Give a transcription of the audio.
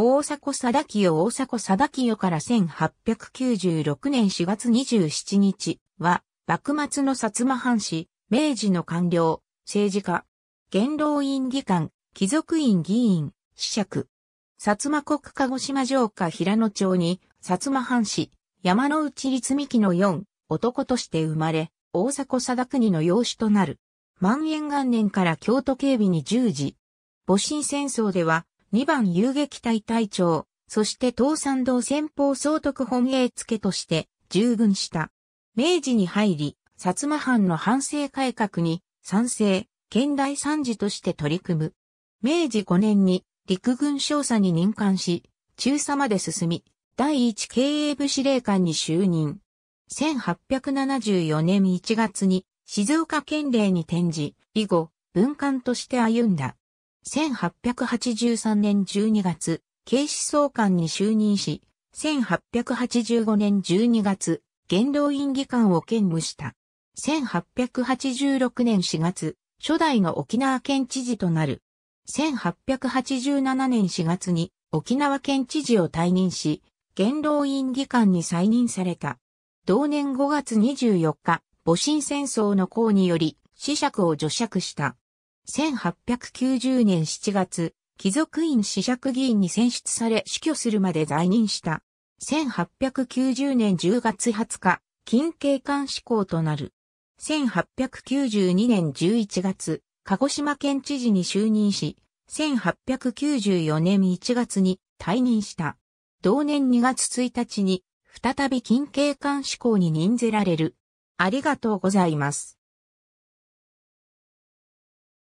大迫貞清大迫貞清から1896年4月27日は、幕末の薩摩藩士、明治の官僚、政治家、元老院議官、貴族院議員、子爵、薩摩国鹿児島城下平野町に、薩摩藩士、山内立紀の4、男として生まれ、大迫貞国の養子となる。万延元年から京都警備に従事。戊辰戦争では、2番遊撃隊隊長、そして東山道先方総督本営付として従軍した。明治に入り、薩摩藩の反省改革に賛成、県大参事として取り組む。明治5年に陸軍少佐に任官し、中佐まで進み、第一経営部司令官に就任。1874年1月に静岡県令に転じ、以後、文官として歩んだ。1883年12月、警視総監に就任し、1885年12月、元老院議官を兼務した。1886年4月、初代の沖縄県知事となる。1887年4月に沖縄県知事を退任し、元老院議官に再任された。同年5月24日、戊辰戦争の功により、死者を除釈した。1890年7月、貴族院子爵議員に選出され死去するまで在任した。1890年10月20日、近景官志向となる。1892年11月、鹿児島県知事に就任し、1894年1月に退任した。同年2月1日に、再び近景官志向に任ぜられる。ありがとうございます。